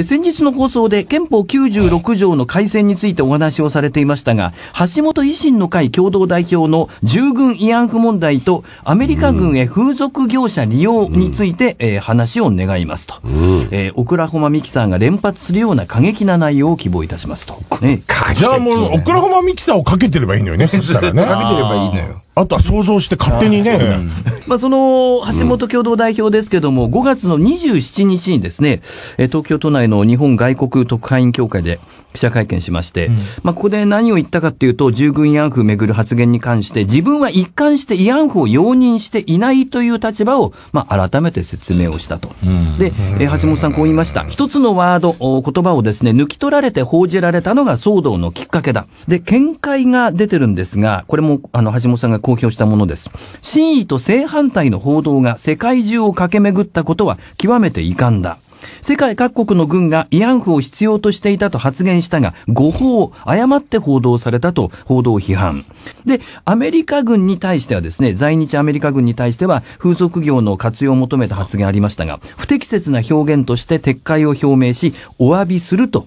で先日の放送で憲法96条の改正についてお話をされていましたが橋本維新の会共同代表の従軍慰安婦問題とアメリカ軍へ風俗業者利用について、うん、えー、話を願いますと、うん、えー、オクラホマミキサーが連発するような過激な内容を希望いたしますと、ね、じゃあもうオクラホマミキサーをかけてればいいのよねそしたらねかけてればいいのよあとは想像して勝手にね。あまあ、その橋本共同代表ですけども、5月の27日にですね、東京都内の日本外国特派員協会で記者会見しまして、うん、まあ、ここで何を言ったかというと、従軍慰安婦をめぐる発言に関して、自分は一貫して慰安婦を容認していないという立場を、まあ、改めて説明をしたと。うん、で、え橋本さんこう言いました。一つのワード、言葉をですね、抜き取られて報じられたのが騒動のきっかけだ。で、見解が出てるんですが、これも、あの、橋本さんが公表したものです。真意と正反対の報道が世界中を駆け巡ったことは極めて遺憾だ。世界各国の軍が慰安婦を必要としていたと発言したが、誤報、誤って報道されたと報道批判。で、アメリカ軍に対してはですね、在日アメリカ軍に対しては風俗業の活用を求めた発言ありましたが、不適切な表現として撤回を表明し、お詫びすると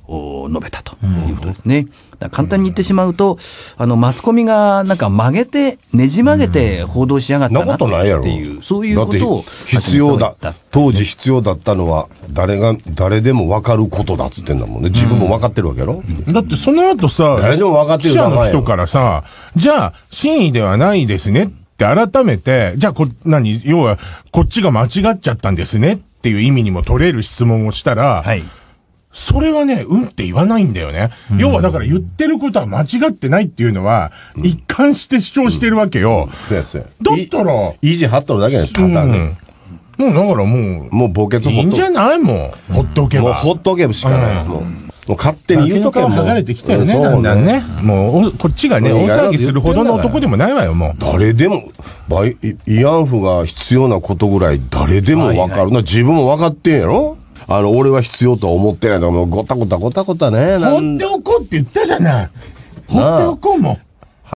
述べたということですね。うん簡単に言ってしまうと、あの、マスコミがなんか曲げて、ねじ曲げて報道しやがったなっていう、そういうことを。必要だ。当時必要だったのは、誰が、誰でも分かることだっつってんだもんね。自分も分かってるわけやろ、うん、だってその後さ、誰でも分かってる記者の人からさ、じゃあ、真意ではないですねって改めて、じゃあこ、何要は、こっちが間違っちゃったんですねっていう意味にも取れる質問をしたら、はいそれはね、うんって言わないんだよね。要はだから言ってることは間違ってないっていうのは、一貫して主張してるわけよ。そうやそうや。だったら。維持張っとるだけただ。簡単に。もうだからもう。もう墓穴ほっいいんじゃないもん。ほっとけば。もうほっとけばしかない。もう。勝手に言うとかも剥がれてきたよね、だんだんね。もう、こっちがね、大騒ぎするほどの男でもないわよ、もう。誰でも、バイ、慰安婦が必要なことぐらい誰でもわかるな。自分もわかってんやろあの、俺は必要とは思ってないともうごたごたごたごたね。放っておこうって言ったじゃない。放っておこうも。